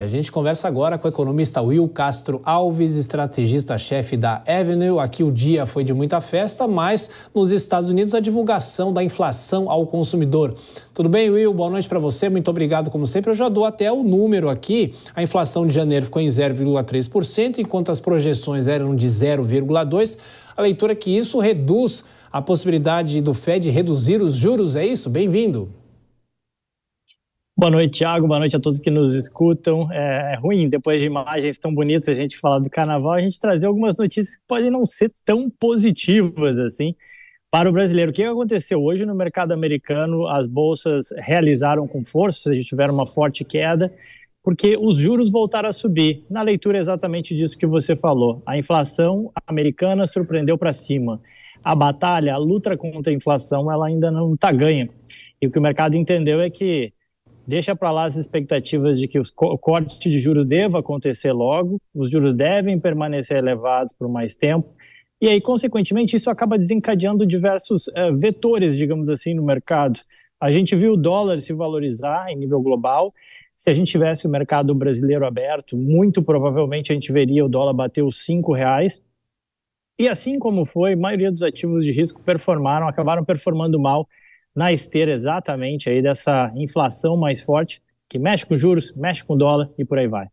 A gente conversa agora com o economista Will Castro Alves, estrategista-chefe da Avenue. Aqui o dia foi de muita festa, mas nos Estados Unidos a divulgação da inflação ao consumidor. Tudo bem, Will? Boa noite para você. Muito obrigado, como sempre. Eu já dou até o número aqui. A inflação de janeiro ficou em 0,3%, enquanto as projeções eram de 0,2%. A leitura é que isso reduz a possibilidade do Fed reduzir os juros, é isso? Bem-vindo. Boa noite, Thiago. Boa noite a todos que nos escutam. É, é ruim, depois de imagens tão bonitas, a gente falar do carnaval, a gente trazer algumas notícias que podem não ser tão positivas assim para o brasileiro. O que aconteceu hoje no mercado americano? As bolsas realizaram com força, a gente tiveram uma forte queda, porque os juros voltaram a subir. Na leitura, exatamente disso que você falou. A inflação americana surpreendeu para cima. A batalha, a luta contra a inflação, ela ainda não está ganha. E o que o mercado entendeu é que deixa para lá as expectativas de que o corte de juros deva acontecer logo, os juros devem permanecer elevados por mais tempo, e aí, consequentemente, isso acaba desencadeando diversos eh, vetores, digamos assim, no mercado. A gente viu o dólar se valorizar em nível global. Se a gente tivesse o mercado brasileiro aberto, muito provavelmente a gente veria o dólar bater os cinco reais. E assim como foi, a maioria dos ativos de risco performaram, acabaram performando mal na esteira exatamente aí dessa inflação mais forte que mexe com juros, mexe com dólar e por aí vai.